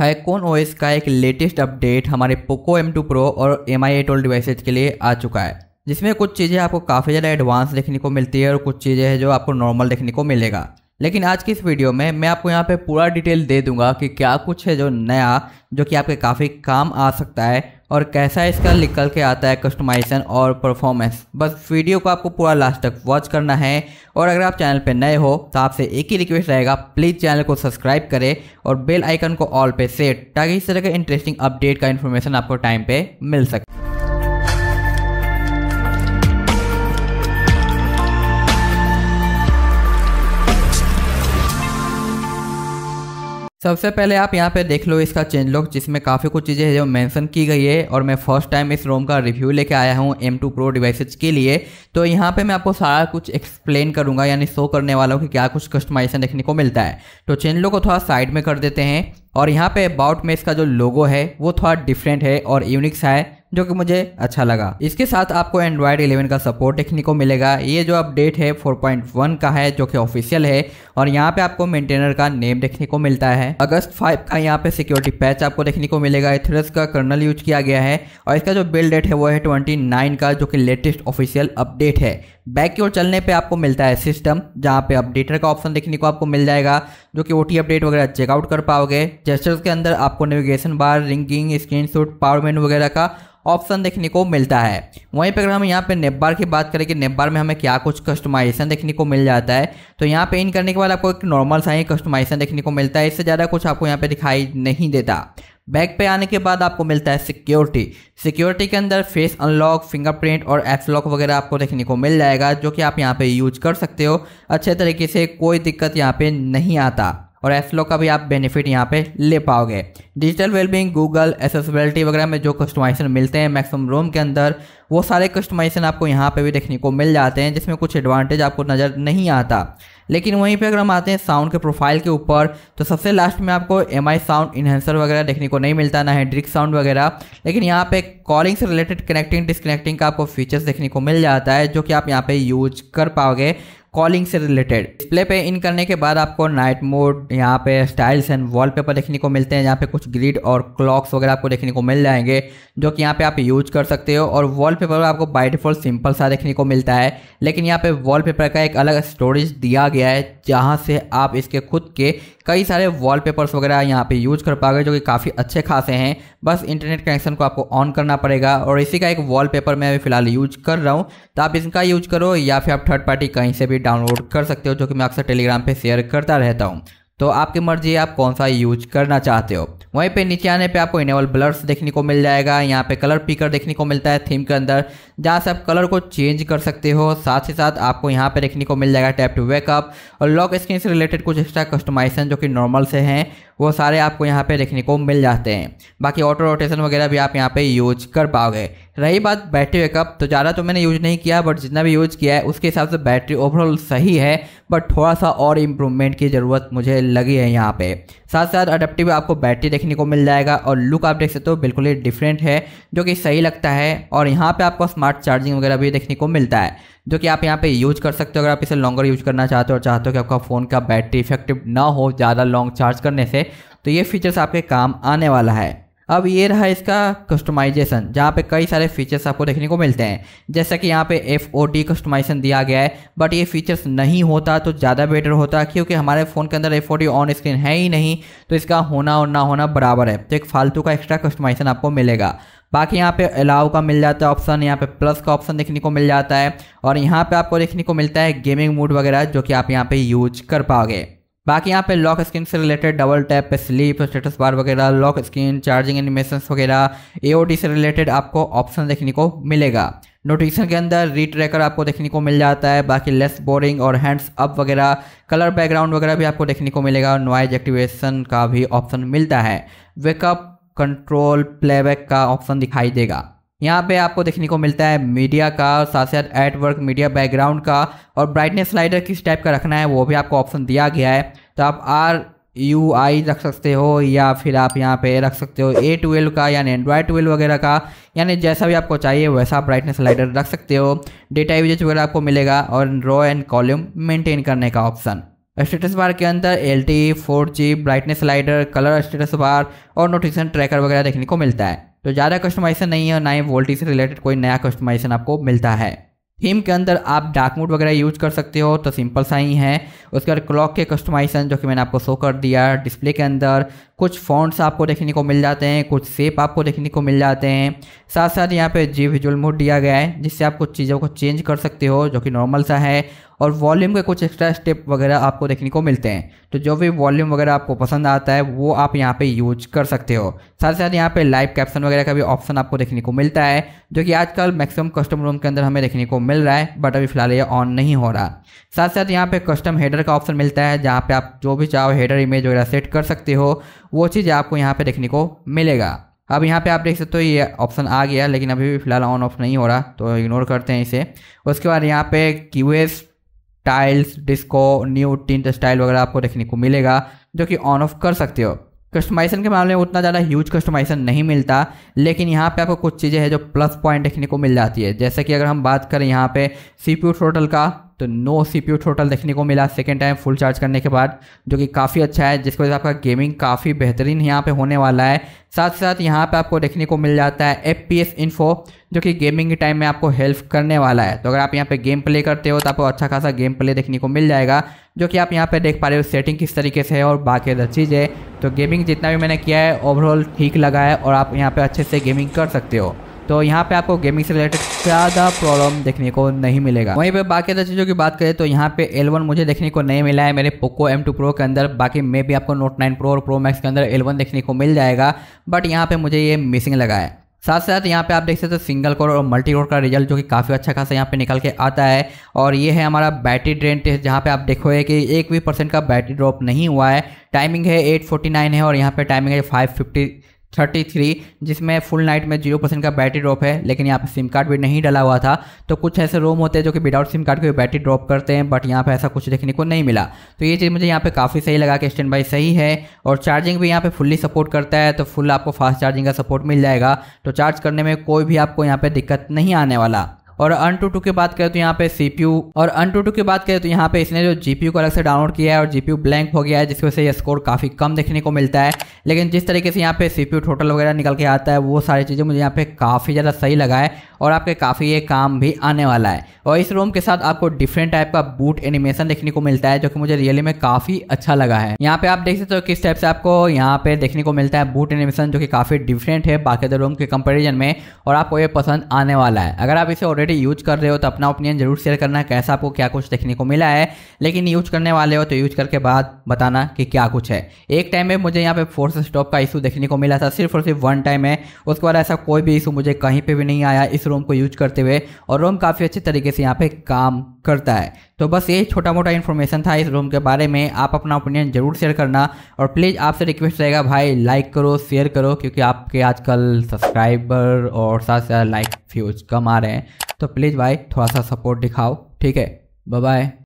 ओ OS का एक latest update हमारे पोको M2 Pro और एम आई एट डिवाइसेज के लिए आ चुका है जिसमें कुछ चीज़ें आपको काफ़ी ज़्यादा एडवांस देखने को मिलती है और कुछ चीज़ें हैं जो आपको नॉर्मल देखने को मिलेगा लेकिन आज की इस वीडियो में मैं आपको यहाँ पे पूरा डिटेल दे दूंगा कि क्या कुछ है जो नया जो कि आपके काफ़ी काम आ सकता है और कैसा इसका निकल के आता है कस्टमाइजेशन और परफॉर्मेंस बस वीडियो को आपको पूरा लास्ट तक वॉच करना है और अगर आप चैनल पर नए हो तो आपसे एक ही रिक्वेस्ट रहेगा प्लीज़ चैनल को सब्सक्राइब करें और बेल आइकन को ऑल पे सेट ताकि इस तरह के इंटरेस्टिंग अपडेट का इन्फॉर्मेशन आपको टाइम पे मिल सके सबसे पहले आप यहाँ पे देख लो इसका चेंज लॉक जिसमें काफ़ी कुछ चीज़ें हैं जो मेंशन की गई है और मैं फर्स्ट टाइम इस रोम का रिव्यू लेके आया हूँ एम टू प्रो डिवाइसेज के लिए तो यहाँ पे मैं आपको सारा कुछ एक्सप्लेन करूँगा यानी शो करने वाला हूँ कि क्या कुछ कस्टमाइजेशन देखने को मिलता है तो चेंज लॉक को थोड़ा साइड में कर देते हैं और यहाँ पर अबाउट में इसका जो लोगो है वो थोड़ा डिफरेंट है और यूनिक्स है जो कि मुझे अच्छा लगा इसके साथ आपको एंड्रॉयड इलेवन का सपोर्ट देखने को मिलेगा ये जो अपडेट है 4.1 का है जो कि ऑफिशियल है और यहाँ पे आपको मेंटेनर का नेम देखने को मिलता है अगस्त 5 का यहाँ पे सिक्योरिटी पैच आपको देखने को मिलेगा एथरस का कर्नल यूज किया गया है और इसका जो बिल्ड डेट है वो है ट्वेंटी का जो कि लेटेस्ट ऑफिशियल अपडेट है बैक की ओर चलने पे आपको मिलता है सिस्टम जहाँ पे अपडेटर का ऑप्शन देखने को आपको मिल जाएगा जो कि ओ अपडेट वगैरह चेकआउट कर पाओगे जेस्टर्स के अंदर आपको navigation bar ringing screen shoot power menu वगैरह का ऑप्शन देखने को मिलता है वहीं पर अगर हम यहाँ पे नेप की बात करें कि नेप में हमें क्या कुछ कस्टमाइजेशन देखने को मिल जाता है तो यहाँ पे इन करने के बाद आपको एक नॉर्मल सा ही कस्टमाइजेशन देखने को मिलता है इससे ज़्यादा कुछ आपको यहाँ पे दिखाई नहीं देता बैक पे आने के बाद आपको मिलता है सिक्योरिटी सिक्योरिटी के अंदर फेस अनलॉक फिंगरप्रिंट और एप्स लॉक वगैरह आपको देखने को मिल जाएगा जो कि आप यहाँ पे यूज कर सकते हो अच्छे तरीके से कोई दिक्कत यहाँ पे नहीं आता और लॉक का भी आप बेनिफिट यहाँ पे ले पाओगे डिजिटल वेलबिंग गूगल एसेसबिलिटी वगैरह में जो कस्टमाइजेशन मिलते हैं मैक्सिमम रोम के अंदर वो सारे कस्टमाइजेशन आपको यहाँ पे भी देखने को मिल जाते हैं जिसमें कुछ एडवांटेज आपको नज़र नहीं आता लेकिन वहीं पे अगर हम आते हैं साउंड के प्रोफाइल के ऊपर तो सबसे लास्ट में आपको एम आई साउंड इन्हेंसर वगैरह देखने को नहीं मिलता ना है ड्रिक साउंड वगैरह लेकिन यहाँ पे कॉलिंग से रिलेटेड कनेक्टिंग डिसकनेक्टिंग का आपको फीचर्स देखने को मिल जाता है जो कि आप यहाँ पे यूज कर पाओगे कॉलिंग से रिलेटेड डिस्प्ले पे इन करने के बाद आपको नाइट मोड यहाँ पे स्टाइल्स एंड वॉलपेपर देखने को मिलते हैं यहाँ पे कुछ ग्रिड और क्लॉक्स वगैरह आपको देखने को मिल जाएंगे जो कि यहाँ पे आप यूज कर सकते हो और वॉलपेपर आपको बाई डिफॉल्ट सिंपल सा देखने को मिलता है लेकिन यहाँ पे वॉलपेपर का एक अलग स्टोरेज दिया गया है जहाँ से आप इसके खुद के कई सारे वॉलपेपर्स वगैरह यहाँ पे यूज कर पाओगे जो कि काफ़ी अच्छे खासे हैं बस इंटरनेट कनेक्शन को आपको ऑन करना पड़ेगा और इसी का एक वॉलपेपर मैं फिलहाल यूज कर रहा हूँ तो आप इसका यूज करो या फिर आप थर्ड पार्टी कहीं से भी डाउनलोड कर सकते हो जो कि मैं अक्सर टेलीग्राम पे शेयर करता रहता हूँ तो आपकी मर्जी आप कौन सा यूज करना चाहते हो वहीं पे नीचे आने पे आपको इनेबल ब्लर्स देखने को मिल जाएगा यहाँ पे कलर पिकर देखने को मिलता है थीम के अंदर जहाँ से आप कलर को चेंज कर सकते हो साथ ही साथ आपको यहाँ पे देखने को मिल जाएगा टैप टू वेकअप और लॉक स्क्रीन से रिलेटेड कुछ एक्स्ट्रा कस्टमाइजेशन जो कि नॉर्मल से हैं वो सारे आपको यहाँ पे देखने को मिल जाते हैं बाकी ऑटो रोटेशन वगैरह भी आप यहाँ पे यूज कर पाओगे रही बात बैटरी बैकअप तो ज़्यादा तो मैंने यूज नहीं किया बट जितना भी यूज किया है उसके हिसाब से बैटरी ओवरऑल सही है बट थोड़ा सा और इम्प्रूवमेंट की ज़रूरत मुझे लगी है यहाँ पे साथ साथ अडेप्टिव आपको बैटरी देखने को मिल जाएगा और लुक आप देख सकते हो बिल्कुल ही डिफरेंट है जो कि सही लगता है और यहाँ पर आपको स्मार्ट चार्जिंग वगैरह भी देखने को मिलता है जो कि आप यहाँ पे यूज कर सकते हो अगर आप इसे लॉन्गर यूज करना चाहते हो और चाहते हो कि आपका फ़ोन का बैटरी इफेक्टिव ना हो ज़्यादा लॉन्ग चार्ज करने से तो ये फीचर्स आपके काम आने वाला है अब ये रहा इसका कस्टमाइजेशन जहाँ पे कई सारे फीचर्स आपको देखने को मिलते हैं जैसा कि यहाँ पे एफ ओ डी कस्टमाइजेशन दिया गया है बट ये फीचर्स नहीं होता तो ज़्यादा बेटर होता क्योंकि हमारे फ़ोन के अंदर F O D on screen है ही नहीं तो इसका होना और ना होना बराबर है तो एक फालतू का एक्स्ट्रा कस्टमाइजेशन आपको मिलेगा बाकी यहाँ पे अलाउ का मिल जाता है ऑप्शन यहाँ पे प्लस का ऑप्शन देखने को मिल जाता है और यहाँ पे आपको देखने को मिलता है गेमिंग मूड वगैरह जो कि आप यहाँ पे यूज कर पाओगे बाकी यहाँ पे लॉक स्क्रीन से रिलेटेड डबल टैप पे स्लीप स्टेटस बार वगैरह लॉक स्क्रीन चार्जिंग एनिमेशन वगैरह ए से रिलेटेड आपको ऑप्शन देखने को मिलेगा नोटिफिकेशन के अंदर री ट्रैकर आपको देखने को मिल जाता है बाकी लेस बोरिंग और हैंड्स अप वगैरह कलर बैकग्राउंड वगैरह भी आपको देखने को मिलेगा नॉइज एक्टिवेशन का भी ऑप्शन मिलता है वेकअप कंट्रोल प्लेबैक का ऑप्शन दिखाई देगा यहाँ पे आपको देखने को मिलता है मीडिया का साथ साथ एट वर्क मीडिया बैकग्राउंड का और ब्राइटनेस स्लाइडर किस टाइप का रखना है वो भी आपको ऑप्शन दिया गया है तो आप आर यू आई रख सकते हो या फिर आप यहाँ पे रख सकते हो ए ट्वेल्व का यानी एंड्रॉयड ट्वेल्व वगैरह का यानी जैसा भी आपको चाहिए वैसा आप ब्राइटनेस स्लाइडर रख सकते हो डेटा यूजेज वगैरह आपको मिलेगा और रॉ एंड कॉल्यूम मेंटेन करने का ऑप्शन स्टेटस बार के अंदर L T four G brightness slider colour status bar और नोटिफिकेशन ट्रैकर वगैरह देखने को मिलता है तो ज़्यादा कस्टमाइजेशन नहीं है ना ही वोल्टेज से रिलेटेड कोई नया कस्टमाइजेशन आपको मिलता है थीम के अंदर आप डार्क मोड वगैरह यूज कर सकते हो तो सिंपल सा ही है उसके बाद क्लॉक के कस्टमाइजेशन जो कि मैंने आपको शो कर दिया डिस्प्ले के अंदर कुछ फॉन्ट्स आपको देखने को मिल जाते हैं कुछ सेप आपको देखने को मिल जाते हैं साथ साथ यहाँ पे जी विजुअल मोड दिया गया है जिससे आप कुछ चीज़ों को चेंज कर सकते हो जो कि नॉर्मल सा है और वॉल्यूम के कुछ एक्स्ट्रा स्टेप वगैरह आपको देखने को मिलते हैं तो जो भी वॉल्यूम वगैरह आपको पसंद आता है वो आप यहाँ पे यूज कर सकते हो साथ साथ यहाँ पे लाइव कैप्शन वगैरह का भी ऑप्शन आपको देखने को मिलता है जो कि आजकल मैक्सिमम कस्टम रूम के अंदर हमें देखने को मिल रहा है बट अभी फिलहाल ये ऑन नहीं हो रहा साथ साथ यहाँ पे कस्टम हेडर का ऑप्शन मिलता है जहाँ पे आप जो भी चाहो हेडर इमेज वगैरह सेट कर सकते हो वो चीज़ आपको यहाँ पे देखने को मिलेगा अब यहाँ पे आप देख सकते हो ये ऑप्शन आ गया लेकिन अभी भी फिलहाल ऑन ऑफ नहीं हो रहा तो इग्नोर करते हैं इसे उसके बाद यहाँ पे QS tiles disco new tint style वगैरह आपको देखने को मिलेगा जो कि ऑन ऑफ कर सकते हो कस्टमाइजेशन के मामले में उतना ज़्यादा ह्यूज कस्टमाइजेशन नहीं मिलता लेकिन यहाँ पे आपको कुछ चीज़ें हैं जो प्लस पॉइंट देखने को मिल जाती है जैसे कि अगर हम बात करें यहाँ पे सी पी टोटल का तो नो सी पी टोटल देखने को मिला सेकेंड टाइम फुल चार्ज करने के बाद जो कि काफ़ी अच्छा है जिसकी वजह से आपका गेमिंग काफ़ी बेहतरीन यहाँ पे होने वाला है साथ साथ यहाँ पर आपको देखने को मिल जाता है एफ पी एस इन्फो जो कि गेमिंग के टाइम में आपको हेल्प करने वाला है तो अगर आप यहाँ पर गेम प्ले करते हो तो आपको अच्छा खासा गेम प्ले देखने को मिल जाएगा जो कि आप यहाँ पे देख पा रहे हो सेटिंग किस तरीके से है और बाकी चीज़ है तो गेमिंग जितना भी मैंने किया है ओवरऑल ठीक लगा है और आप यहाँ पे अच्छे से गेमिंग कर सकते हो तो यहाँ पे आपको गेमिंग से रिलेटेड ज़्यादा प्रॉब्लम देखने को नहीं मिलेगा वहीं पे बाकी अदर चीज़ों की बात करें तो यहाँ पे L1 मुझे देखने को नहीं मिला है मेरे पोको M2 Pro के अंदर बाकी मे भी आपको नोट 9 Pro और Pro Max के अंदर L1 देखने को मिल जाएगा बट यहाँ पे मुझे ये मिसिंग लगा है साथ साथ यहाँ पे आप देख सकते हो सिंगल कोर और मल्टी कोर का रिजल्ट जो कि काफ़ी अच्छा खासा यहाँ पे निकल के आता है और ये है हमारा बैटरी ड्रेन टेस्ट जहाँ पे आप देखोगे कि एक भी परसेंट का बैटरी ड्रॉप नहीं हुआ है टाइमिंग है 849 है और यहाँ पे टाइमिंग है 550 थर्टी थ्री जिसमें फुल नाइट में जीरो परसेंट का बैटरी ड्रॉप है लेकिन यहाँ पे सिम कार्ड भी नहीं डला हुआ था तो कुछ ऐसे रोम होते हैं जो कि विदाउट सिम कार्ड के बैटरी ड्रॉप करते हैं बट यहाँ पे ऐसा कुछ देखने को नहीं मिला तो ये चीज़ मुझे यहाँ पे काफ़ी सही लगा कि स्टैंड बाई सही है और चार्जिंग भी यहाँ पे फुल्ली सपोर्ट करता है तो फुल आपको फास्ट चार्जिंग का सपोर्ट मिल जाएगा तो चार्ज करने में कोई भी आपको यहाँ पर दिक्कत नहीं आने वाला और अन टू टू की बात करें तो यहाँ पे सीपीयू और अन टू टू की बात करें तो यहाँ पे इसने जो जीपीयू को अलग से डाउनलोड किया है और जीपीयू ब्लैंक हो गया है जिसकी वजह से यह स्कोर काफ़ी कम देखने को मिलता है लेकिन जिस तरीके से यहाँ पे सीपीयू टोटल वगैरह निकल के आता है वो सारी चीज़ें मुझे यहाँ पे काफ़ी ज़्यादा सही लगा है और आपके काफ़ी ये काम भी आने वाला है और इस रोम के साथ आपको डिफरेंट टाइप का बूट एनिमेशन देखने को मिलता है जो कि मुझे रियली में काफ़ी अच्छा लगा है यहाँ पे आप देख सकते हो किस टाइप से आपको यहाँ पे देखने को मिलता है बूट एनिमेशन जो कि काफ़ी डिफरेंट है बाकी रोम के कंपेरिजन में और आपको ये पसंद आने वाला है अगर आप इसे ऑलरेडी ऑलरेडी यूज कर रहे हो तो अपना ओपिनियन जरूर शेयर करना कैसा आपको क्या कुछ देखने को मिला है लेकिन यूज करने वाले हो तो यूज करके बाद बताना कि क्या कुछ है एक टाइम में मुझे यहाँ पे फोर्स स्टॉप का इशू देखने को मिला था सिर्फ और सिर्फ वन टाइम है उसके बाद ऐसा कोई भी इशू मुझे कहीं पर भी नहीं आया इस रोम को यूज करते हुए और रोम काफ़ी अच्छे तरीके से यहाँ पर काम करता है तो बस ये छोटा मोटा इन्फॉर्मेशन था इस रूम के बारे में आप अपना ओपिनियन जरूर शेयर करना और प्लीज़ आपसे रिक्वेस्ट रहेगा भाई लाइक करो शेयर करो क्योंकि आपके आजकल सब्सक्राइबर और साथ साथ लाइक व्यूज कम आ रहे हैं तो प्लीज़ भाई थोड़ा सा सपोर्ट दिखाओ ठीक है बाय